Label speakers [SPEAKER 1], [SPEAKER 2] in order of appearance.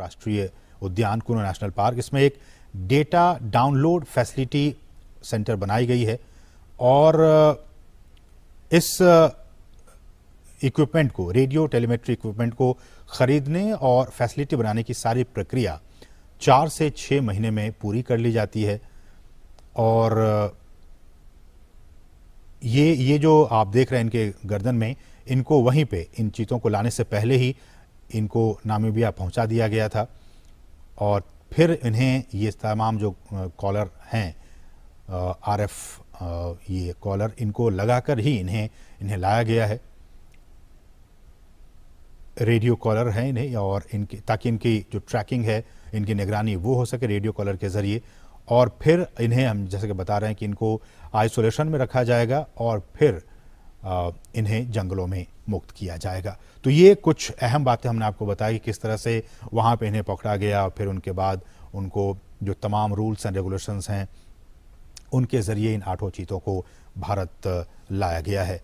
[SPEAKER 1] राष्ट्रीय उद्यान कुनो national park इसमें एक डेटा डाउनलोड फैसिलिटी सेंटर बनाई गई है और इस इक्विपमेंट को रेडियो टेलीमेट्री इक्विपमेंट को खरीदने और फैसिलिटी बनाने की सारी प्रक्रिया चार से छः महीने में पूरी कर ली जाती है और ये ये जो आप देख रहे हैं इनके गर्दन में इनको वहीं पे इन चीज़ों को लाने से पहले ही इनको नामीबिया पहुंचा दिया गया था और फिर इन्हें ये तमाम जो कॉलर हैं आर एफ ये कॉलर इनको लगाकर ही इन्हें इन्हें लाया गया है रेडियो कॉलर हैं इन्हें और इनकी ताकि इनकी जो ट्रैकिंग है इनकी निगरानी वो हो सके रेडियो कॉलर के ज़रिए और फिर इन्हें हम जैसे कि बता रहे हैं कि इनको आइसोलेशन में रखा जाएगा और फिर इन्हें जंगलों में मुक्त किया जाएगा तो ये कुछ अहम बातें हमने आपको बताई किस तरह से वहाँ पे इन्हें पकड़ा गया फिर उनके बाद उनको जो तमाम रूल्स एंड रेगुलेशंस हैं उनके ज़रिए इन आठों चीतों को भारत लाया गया है